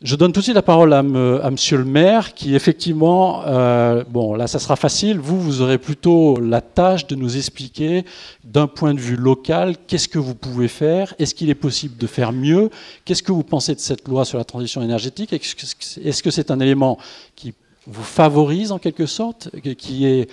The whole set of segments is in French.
Je donne tout de suite la parole à, Monsieur le maire, qui effectivement, euh, bon là ça sera facile, vous, vous aurez plutôt la tâche de nous expliquer d'un point de vue local, qu'est-ce que vous pouvez faire, est-ce qu'il est possible de faire mieux, qu'est-ce que vous pensez de cette loi sur la transition énergétique, est-ce que c'est un élément qui vous favorise en quelque sorte, qui est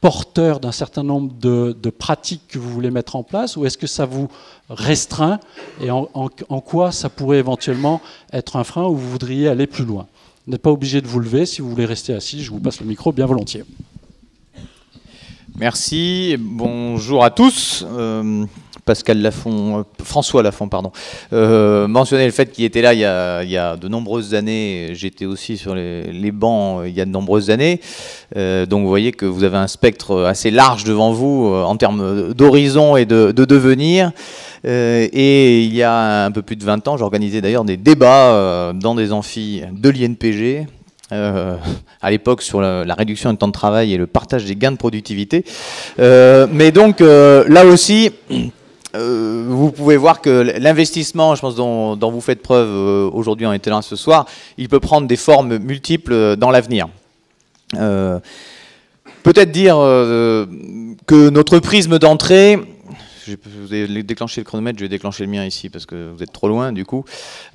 porteur d'un certain nombre de, pratiques que vous voulez mettre en place ou est-ce que ça vous restreint et en, quoi ça pourrait éventuellement être un frein où vous voudriez aller plus loin Vous n'êtes pas obligé de vous lever, si vous voulez rester assis, je vous passe le micro bien volontiers. Merci, bonjour à tous. Euh, Pascal Lafont, euh, François Lafont, pardon, euh, mentionnait le fait qu'il était là il y, a, de nombreuses années. J'étais aussi sur les, bancs euh, il y a de nombreuses années. donc vous voyez que vous avez un spectre assez large devant vous en termes d'horizon et de, devenir. et il y a un peu plus de 20 ans, j'organisais d'ailleurs des débats dans des amphis de l'INPG, à l'époque sur la, réduction du temps de travail et le partage des gains de productivité. mais donc là aussi, euh, vous pouvez voir que l'investissement, je pense, dont, vous faites preuve euh, aujourd'hui en étant là ce soir, il peut prendre des formes multiples euh, dans l'avenir. Peut-être dire que notre prisme d'entrée, je vais déclencher le chronomètre, je vais déclencher le mien ici parce que vous êtes trop loin du coup.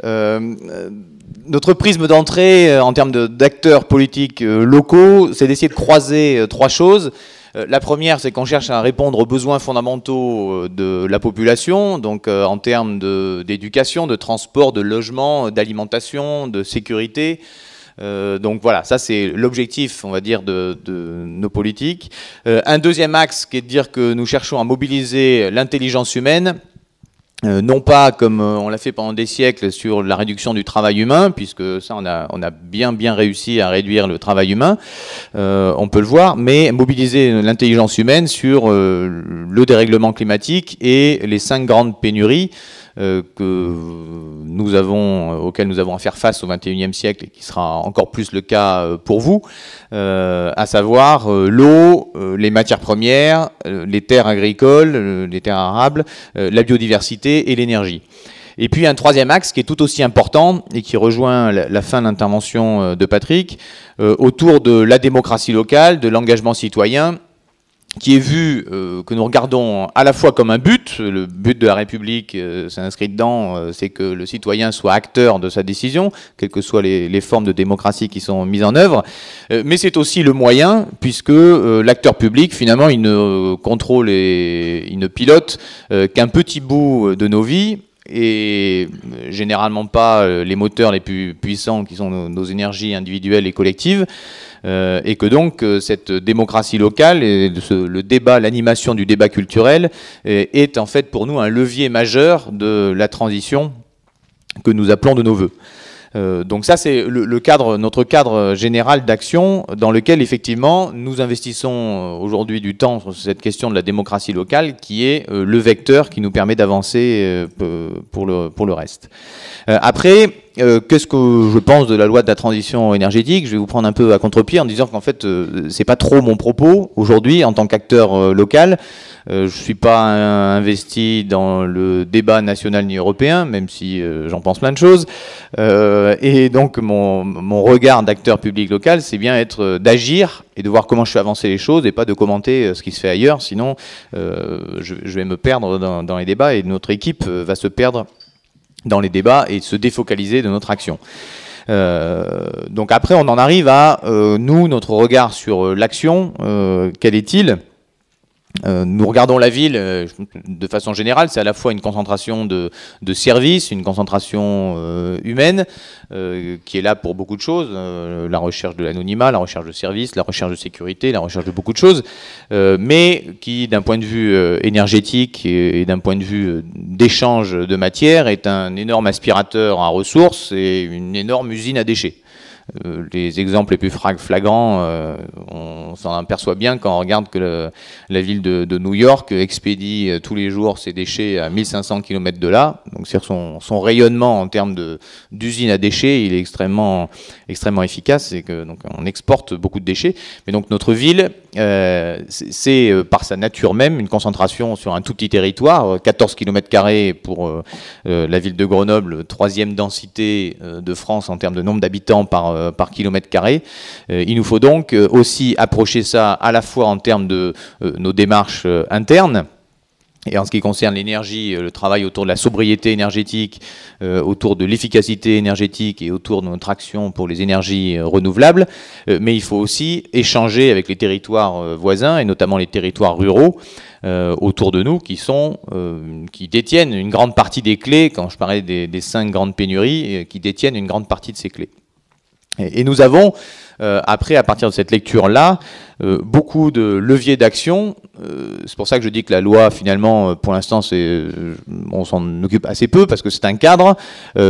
notre prisme d'entrée en termes d'acteurs politiques locaux, c'est d'essayer de croiser trois choses. Euh, la première, c'est qu'on cherche à répondre aux besoins fondamentaux euh, de la population, donc euh, en termes d'éducation, de, transport, de logement, d'alimentation, de sécurité. donc voilà, ça c'est l'objectif, on va dire, de, nos politiques. un deuxième axe qui est de dire que nous cherchons à mobiliser l'intelligence humaine euh, non pas comme euh, on l'a fait pendant des siècles sur la réduction du travail humain, puisque ça on a, bien bien réussi à réduire le travail humain, euh, on peut le voir, mais mobiliser l'intelligence humaine sur le dérèglement climatique et les cinq grandes pénuries euh, que nous avons, euh, auquel nous avons à faire face au XXIe siècle et qui sera encore plus le cas euh, pour vous, à savoir l'eau, les matières premières, les terres agricoles, les terres arables, la biodiversité et l'énergie. Et puis un troisième axe qui est tout aussi important et qui rejoint la fin de l'intervention de Patrick, autour de la démocratie locale, de l'engagement citoyen qui est vu, euh, que nous regardons à la fois comme un but, le but de la République euh, s'inscrit dedans, euh, c'est que le citoyen soit acteur de sa décision, quelles que soient les, les formes de démocratie qui sont mises en œuvre, mais c'est aussi le moyen, puisque l'acteur public, finalement, il ne contrôle et il ne pilote qu'un petit bout de nos vies, et euh, généralement pas euh, les moteurs les plus puissants qui sont nos, énergies individuelles et collectives, euh, et que donc cette démocratie locale, et le débat, l'animation du débat culturel est, est en fait pour nous un levier majeur de la transition que nous appelons de nos voeux. Euh, donc ça, c'est le, cadre, notre cadre général d'action dans lequel, effectivement, nous investissons euh, aujourd'hui du temps sur cette question de la démocratie locale qui est euh, le vecteur qui nous permet d'avancer pour, le, reste. après, qu'est-ce que je pense de la loi de la transition énergétique Je vais vous prendre un peu à contre-pied en disant qu'en fait, c'est pas trop mon propos aujourd'hui en tant qu'acteur local. Euh, je ne suis pas investi dans le débat national ni européen, même si euh, j'en pense plein de choses. Euh, et donc mon, regard d'acteur public local, c'est bien être d'agir et de voir comment je fais avancer les choses et pas de commenter ce qui se fait ailleurs, sinon je, vais me perdre dans, les débats et notre équipe va se perdre dans les débats et se défocaliser de notre action. donc après, on en arrive à, nous, notre regard sur l'action, quel est-il euh, nous regardons la ville euh, de façon générale, c'est à la fois une concentration de, services, une concentration euh, humaine, qui est là pour beaucoup de choses, la recherche de l'anonymat, la recherche de services, la recherche de sécurité, la recherche de beaucoup de choses, mais qui, d'un point de vue énergétique et, et d'un point de vue d'échange de matière, est un énorme aspirateur à ressources et une énorme usine à déchets. Euh, les exemples les plus flagrants, euh, on s'en aperçoit bien quand on regarde que la ville de, New York expédie euh, tous les jours ses déchets à 1500 km de là. Donc sur son, rayonnement en termes d'usine à déchets, il est extrêmement, efficace. Et que, donc on exporte beaucoup de déchets. Mais donc notre ville euh, c'est euh, par sa nature même une concentration sur un tout petit territoire, 14 euh, km pour la ville de Grenoble, troisième densité de France en termes de nombre d'habitants par, par kilomètre carré. il nous faut donc aussi approcher ça à la fois en termes de nos démarches internes, et en ce qui concerne l'énergie, euh, le travail autour de la sobriété énergétique, euh, autour de l'efficacité énergétique et autour de notre action pour les énergies euh, renouvelables. mais il faut aussi échanger avec les territoires voisins et notamment les territoires ruraux autour de nous qui sont, qui détiennent une grande partie des clés. Quand je parlais des, cinq grandes pénuries, qui détiennent une grande partie de ces clés. et nous avons euh, après, à partir de cette lecture-là, euh, beaucoup de leviers d'action. Euh, c'est pour ça que je dis que la loi, finalement, pour l'instant, on s'en occupe assez peu parce que c'est un cadre.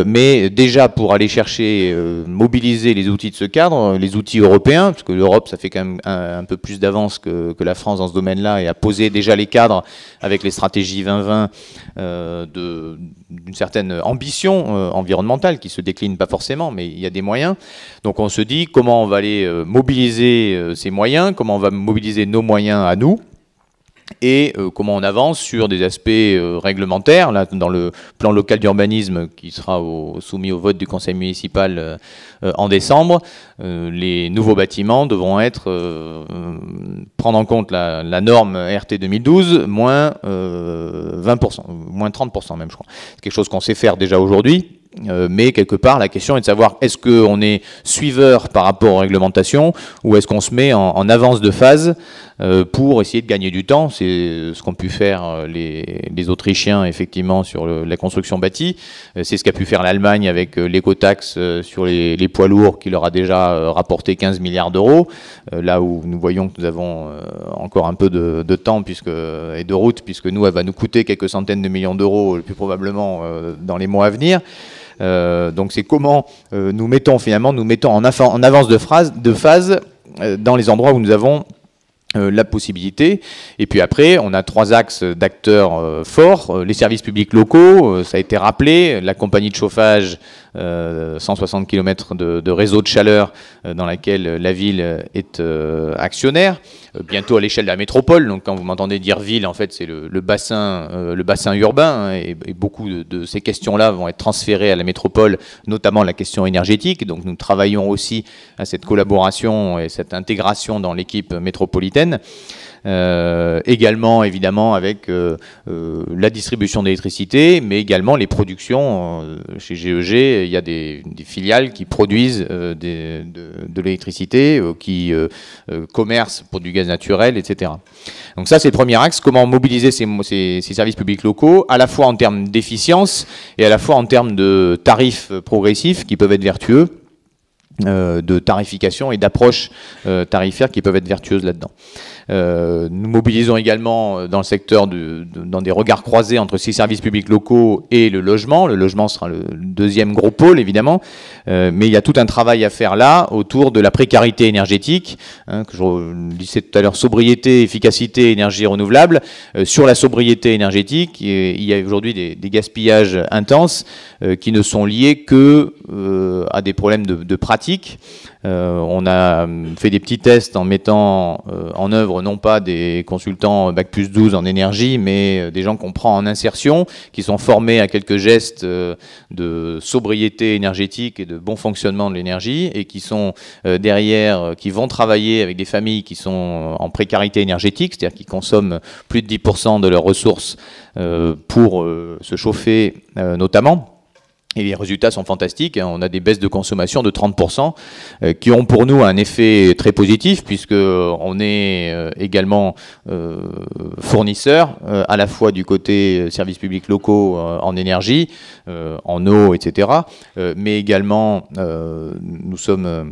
mais déjà, pour aller chercher, mobiliser les outils de ce cadre, les outils européens, parce que l'Europe, ça fait quand même un, peu plus d'avance que, la France dans ce domaine-là et a posé déjà les cadres avec les stratégies 2020 de, d'une certaine ambition environnementale qui se décline pas forcément, mais il y a des moyens. Donc on se dit comment on va aller euh, mobiliser euh, ses moyens, comment on va mobiliser nos moyens à nous et euh, comment on avance sur des aspects réglementaires, dans le plan local d'urbanisme qui sera soumis au vote du conseil municipal en décembre. les nouveaux bâtiments devront être, prendre en compte la, la, norme RT 2012, moins 20%, moins 30% même, je crois. C'est quelque chose qu'on sait faire déjà aujourd'hui. Euh, mais quelque part, la question est de savoir est-ce qu'on est suiveur par rapport aux réglementations ou est-ce qu'on se met en, avance de phase euh, pour essayer de gagner du temps C'est euh, ce qu'ont pu faire les, Autrichiens, effectivement, sur la construction bâtie. C'est ce qu'a pu faire l'Allemagne avec l'écotaxe sur les, poids lourds qui leur a déjà rapporté 15 milliards d'euros. là où nous voyons que nous avons encore un peu de, temps et de route, puisque nous, elle va nous coûter quelques centaines de millions d'euros, le plus probablement dans les mois à venir. Euh, donc c'est comment euh, nous mettons finalement, nous mettons en, avance de phase euh, dans les endroits où nous avons la possibilité. Et puis après, on a trois axes d'acteurs forts. Les services publics locaux, ça a été rappelé, la compagnie de chauffage 160 euh, km de, réseau de chaleur euh, dans laquelle euh, la ville est actionnaire, bientôt à l'échelle de la métropole. Donc quand vous m'entendez dire ville, en fait, c'est le, bassin, le bassin urbain, hein, et, beaucoup de, de ces questions-là vont être transférées à la métropole, notamment la question énergétique. Donc nous travaillons aussi à cette collaboration et cette intégration dans l'équipe métropolitaine. Euh, également, évidemment, avec euh, euh, la distribution d'électricité, mais également les productions. chez GEG, e il y a des, filiales qui produisent de, l'électricité, qui commercent pour du gaz naturel, etc. Donc ça, c'est le premier axe, comment mobiliser ces, services publics locaux, à la fois en termes d'efficience et à la fois en termes de tarifs progressifs qui peuvent être vertueux. de tarification et d'approche euh, tarifaires qui peuvent être vertueuses là-dedans. Euh, nous mobilisons également euh, dans le secteur, dans des regards croisés entre ces services publics locaux et le logement. Le logement sera le deuxième gros pôle, évidemment. Euh, mais il y a tout un travail à faire là autour de la précarité énergétique, hein, que je disais tout à l'heure, sobriété, efficacité, énergie renouvelable. sur la sobriété énergétique, il y a aujourd'hui des, gaspillages intenses qui ne sont liés que à des problèmes de, de pratique. Euh, on a euh, fait des petits tests en mettant euh, en œuvre non pas des consultants Bac plus 12 en énergie, mais des gens qu'on prend en insertion, qui sont formés à quelques gestes de sobriété énergétique et de bon fonctionnement de l'énergie, et qui sont derrière, qui vont travailler avec des familles qui sont en précarité énergétique, c'est-à-dire qui consomment plus de 10% de leurs ressources pour se chauffer notamment. Et les résultats sont fantastiques. Hein. On a des baisses de consommation de 30% euh, qui ont pour nous un effet très positif puisque euh, on est euh, également fournisseur à la fois du côté services publics locaux en énergie, en eau, etc. Mais également, nous sommes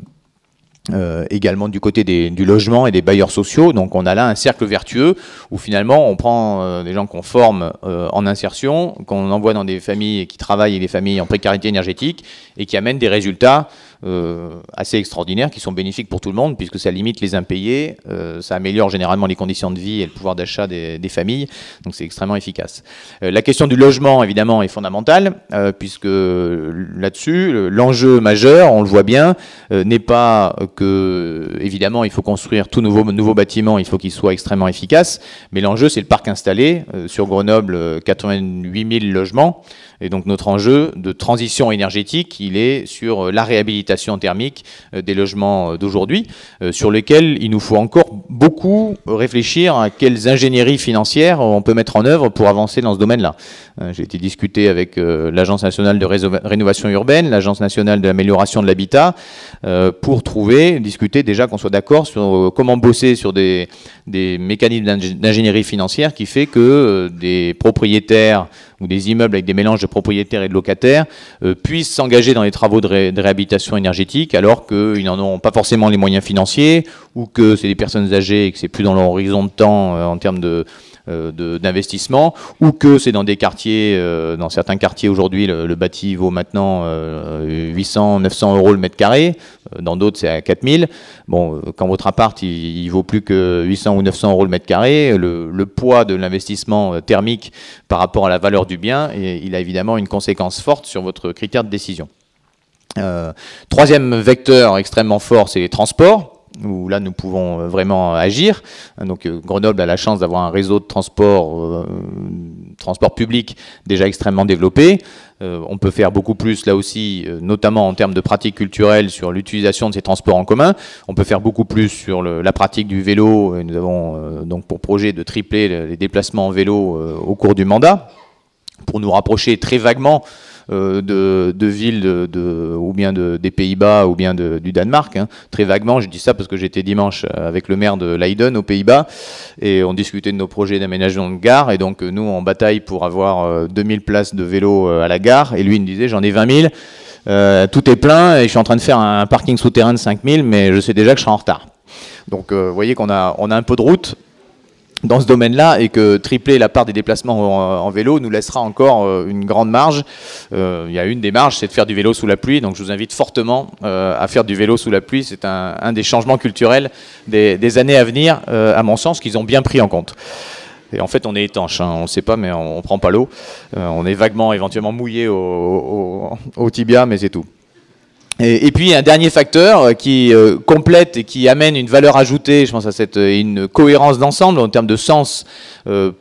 euh, également du côté du logement et des bailleurs sociaux. Donc on a là un cercle vertueux où finalement on prend euh, des gens qu'on forme euh, en insertion, qu'on envoie dans des familles qui travaillent et des familles en précarité énergétique et qui amènent des résultats euh, assez extraordinaires qui sont bénéfiques pour tout le monde puisque ça limite les impayés, euh, ça améliore généralement les conditions de vie et le pouvoir d'achat des, familles, donc c'est extrêmement efficace. Euh, la question du logement évidemment est fondamentale puisque là-dessus l'enjeu majeur, on le voit bien, n'est pas que évidemment il faut construire tout nouveau nouveau bâtiment, il faut qu'il soit extrêmement efficace, mais l'enjeu c'est le parc installé sur Grenoble 88 000 logements. Et donc notre enjeu de transition énergétique, il est sur euh, la réhabilitation thermique euh, des logements euh, d'aujourd'hui, sur lesquels il nous faut encore beaucoup réfléchir à quelles ingénieries financières on peut mettre en œuvre pour avancer dans ce domaine-là. J'ai été discuté avec l'Agence nationale de rénovation urbaine, l'Agence nationale de l'amélioration de l'habitat, pour trouver, discuter déjà qu'on soit d'accord sur comment bosser sur des, des mécanismes d'ingénierie financière qui fait que des propriétaires ou des immeubles avec des mélanges de propriétaires et de locataires euh, puissent s'engager dans les travaux de, réhabilitation énergétique alors qu'ils n'en ont pas forcément les moyens financiers ou que c'est des personnes âgées et que c'est plus dans l'horizon de temps euh, en termes de, euh, d'investissement, ou que c'est dans des quartiers, euh, dans certains quartiers aujourd'hui, le, bâti vaut maintenant 800, euh, 900 euros le mètre carré, dans d'autres c'est à 4000. Bon, quand votre appart, il, vaut plus que 800 ou 900 euros le mètre carré, le, poids de l'investissement thermique par rapport à la valeur du bien, il a évidemment une conséquence forte sur votre critère de décision. troisième vecteur extrêmement fort, c'est les transports où là nous pouvons euh, vraiment euh, agir. Donc euh, Grenoble a la chance d'avoir un réseau de transport, publics transport public déjà extrêmement développé. on peut faire beaucoup plus là aussi, notamment en termes de pratiques culturelles sur l'utilisation de ces transports en commun. On peut faire beaucoup plus sur la pratique du vélo. Et nous avons donc pour projet de tripler les déplacements en vélo au cours du mandat pour nous rapprocher très vaguement euh, de, villes ou bien des Pays-Bas ou bien du Danemark. Hein. Très vaguement, je dis ça parce que j'étais dimanche avec le maire de Leiden aux Pays-Bas et on discutait de nos projets d'aménagement de gare. Et donc, nous, on bataille pour avoir 2000 euh, places de vélo euh, à la gare. Et lui, il me disait, j'en ai 20 000. tout est plein et je suis en train de faire un parking souterrain de 5000, mais je sais déjà que je serai en retard. Donc, vous voyez qu'on a, on a un peu de route dans ce domaine-là et que tripler la part des déplacements en, vélo nous laissera encore euh, une grande marge. Euh, il y a une des marges, c'est de faire du vélo sous la pluie. Donc je vous invite fortement euh, à faire du vélo sous la pluie. C'est un, des changements culturels des, années à venir, à mon sens, qu'ils ont bien pris en compte. Et en fait, on est étanche, hein. on ne sait pas, mais on ne prend pas l'eau. on est vaguement, éventuellement mouillé au tibia, mais c'est tout. Et, puis un dernier facteur euh, qui euh, complète et qui amène une valeur ajoutée, je pense à cette euh, une cohérence d'ensemble en termes de sens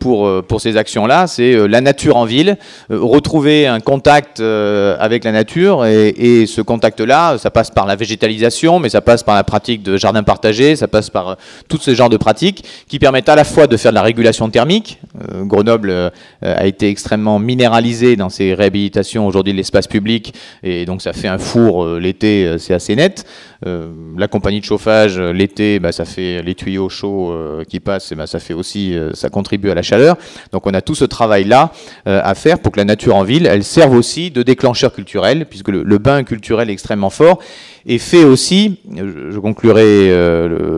pour ces actions-là, c'est la nature en ville, retrouver un contact avec la nature et, ce contact-là, ça passe par la végétalisation, mais ça passe par la pratique de jardins partagés, ça passe par tout ces genres de pratiques qui permettent à la fois de faire de la régulation thermique euh, Grenoble euh, a été extrêmement minéralisé dans ses réhabilitations aujourd'hui de l'espace public, et donc ça fait un four euh, l'été, c'est assez net. la compagnie de chauffage l'été, bah, ça fait les tuyaux chauds qui passent, et bah, ça fait aussi, ça contribue à la chaleur. Donc on a tout ce travail-là à faire pour que la nature en ville, elle serve aussi de déclencheur culturel, puisque le, le bain culturel est extrêmement fort, et fait aussi, je conclurai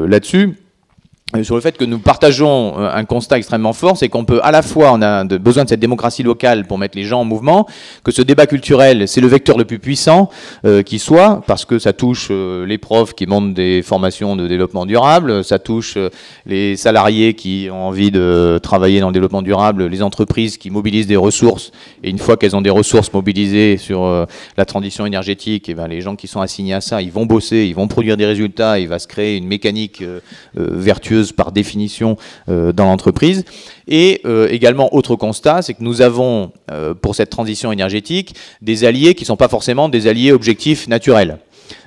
là-dessus, euh, sur le fait que nous partageons euh, un constat extrêmement fort, c'est qu'on peut à la fois, on a besoin de cette démocratie locale pour mettre les gens en mouvement, que ce débat culturel, c'est le vecteur le plus puissant euh, qui soit, parce que ça touche les profs qui montent des formations de développement durable, ça touche les salariés qui ont envie de travailler dans le développement durable, les entreprises qui mobilisent des ressources, et une fois qu'elles ont des ressources mobilisées sur la transition énergétique, et ben, les gens qui sont assignés à ça, ils vont bosser, ils vont produire des résultats, il va se créer une mécanique vertueuse par définition euh, dans l'entreprise. Et euh, également, autre constat, c'est que nous avons, euh, pour cette transition énergétique, des alliés qui ne sont pas forcément des alliés objectifs naturels.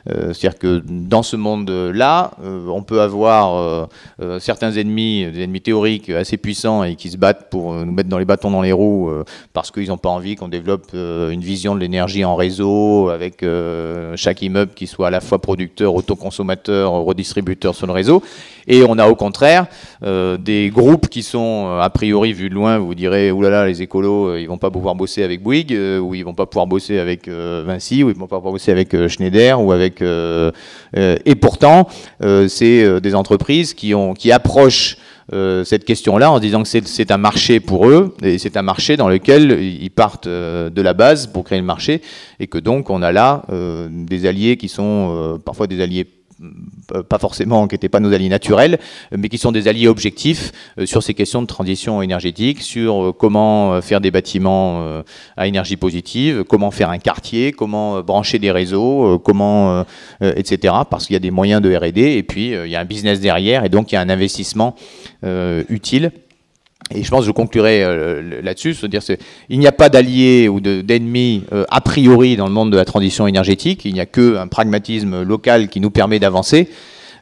Euh, c'est-à-dire que dans ce monde-là, euh, on peut avoir euh, certains ennemis, des ennemis théoriques assez puissants et qui se battent pour nous mettre dans les bâtons dans les roues parce qu'ils n'ont pas envie qu'on développe une vision de l'énergie en réseau avec chaque immeuble qui soit à la fois producteur, autoconsommateur, redistributeur sur le réseau. Et on a au contraire des groupes qui sont, a priori, vu de loin, vous direz, oulala, les écolos, ils vont pas pouvoir bosser avec Bouygues, ou ils vont pas pouvoir bosser avec Vinci, ou ils vont pas pouvoir bosser avec Schneider, ou avec euh, euh, et pourtant, euh, c'est des entreprises qui ont qui approchent cette question-là en disant que c'est un marché pour eux et c'est un marché dans lequel ils partent de la base pour créer le marché et que donc on a là des alliés qui sont parfois des alliés euh, pas forcément, qui n'étaient pas nos alliés naturels, euh, mais qui sont des alliés objectifs euh, sur ces questions de transition énergétique, sur comment faire des bâtiments à énergie positive, comment faire un quartier, comment brancher des réseaux, comment, etc. Parce qu'il y a des moyens de R&D et puis il y a un business derrière et donc il y a un investissement utile. Et je pense que je conclurai euh, là-dessus, c'est-à-dire qu'il n'y a pas d'alliés ou d'ennemis euh, a priori dans le monde de la transition énergétique, il n'y a qu'un pragmatisme local qui nous permet d'avancer.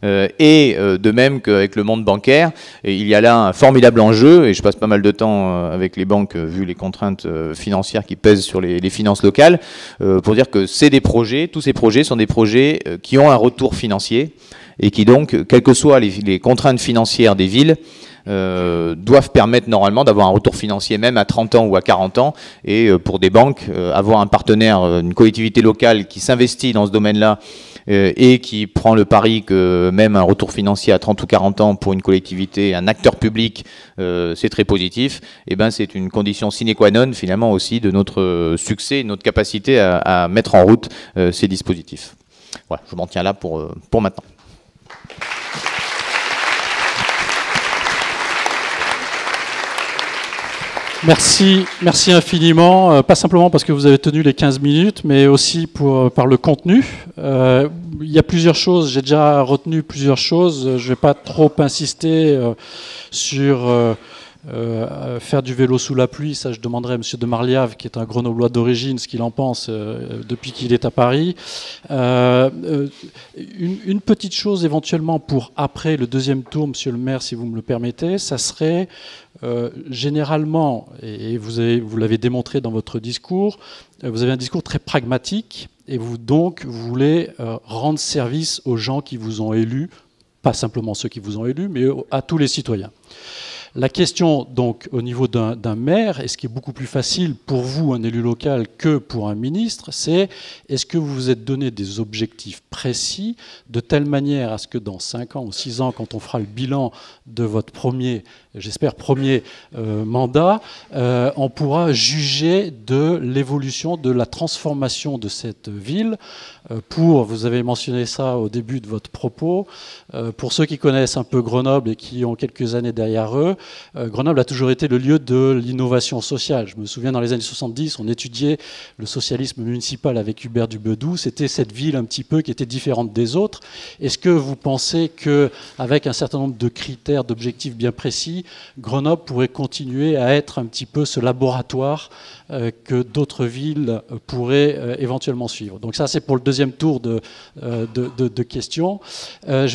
Euh, et de même qu'avec le monde bancaire, il y a là un formidable enjeu, et je passe pas mal de temps avec les banques, vu les contraintes financières qui pèsent sur les, finances locales, pour dire que c'est des projets, tous ces projets sont des projets qui ont un retour financier, et qui donc, quelles que soient les contraintes financières des villes, euh, doivent permettre normalement d'avoir un retour financier même à 30 ans ou à 40 ans. Et euh, pour des banques, euh, avoir un partenaire, une collectivité locale qui s'investit dans ce domaine-là et qui prend le pari que même un retour financier à 30 ou 40 ans pour une collectivité, un acteur public, c'est très positif, et eh ben c'est une condition sine qua non finalement aussi de notre succès, notre capacité à, mettre en route ces dispositifs. Voilà, je m'en tiens là pour, pour maintenant. Merci, merci infiniment, euh, pas simplement parce que vous avez tenu les 15 minutes, mais aussi pour, euh, par le contenu. Euh, il y a plusieurs choses, j'ai déjà retenu plusieurs choses, je ne vais pas trop insister sur euh, faire du vélo sous la pluie, ça je demanderai à M. de Marliave, qui est un grenoblois d'origine, ce qu'il en pense euh, depuis qu'il est à Paris. Euh, une, petite chose éventuellement pour après le deuxième tour, Monsieur le maire, si vous me le permettez, ça serait généralement, et, vous, vous l'avez démontré dans votre discours, vous avez un discours très pragmatique, et vous donc voulez rendre service aux gens qui vous ont élus, pas simplement ceux qui vous ont élus, mais à tous les citoyens. La question, donc, au niveau d'un maire, et ce qui est beaucoup plus facile pour vous, un élu local, que pour un ministre, c'est est-ce que vous vous êtes donné des objectifs précis de telle manière à ce que dans 5 ans ou 6 ans, quand on fera le bilan de votre premier j'espère, premier euh, mandat, euh, on pourra juger de l'évolution, de la transformation de cette ville. Euh, pour, vous avez mentionné ça au début de votre propos, pour ceux qui connaissent un peu Grenoble et qui ont quelques années derrière eux, Grenoble a toujours été le lieu de l'innovation sociale. Je me souviens, dans les années 70, on étudiait le socialisme municipal avec Hubert Dubedou. C'était cette ville un petit peu qui était différente des autres. Est-ce que vous pensez qu'avec un certain nombre de critères, d'objectifs bien précis, Grenoble pourrait continuer à être un petit peu ce laboratoire euh, que d'autres villes pourraient euh, éventuellement suivre. Donc ça, c'est pour le deuxième tour de, euh, de questions. Je